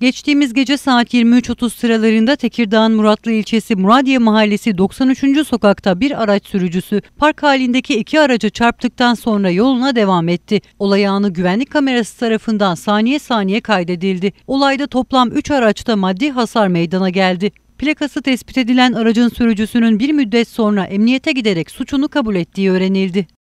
Geçtiğimiz gece saat 23.30 sıralarında Tekirdağ'ın Muratlı ilçesi Muradiye Mahallesi 93. sokakta bir araç sürücüsü park halindeki iki araca çarptıktan sonra yoluna devam etti. Olay anı güvenlik kamerası tarafından saniye saniye kaydedildi. Olayda toplam 3 araçta maddi hasar meydana geldi. Plakası tespit edilen aracın sürücüsünün bir müddet sonra emniyete giderek suçunu kabul ettiği öğrenildi.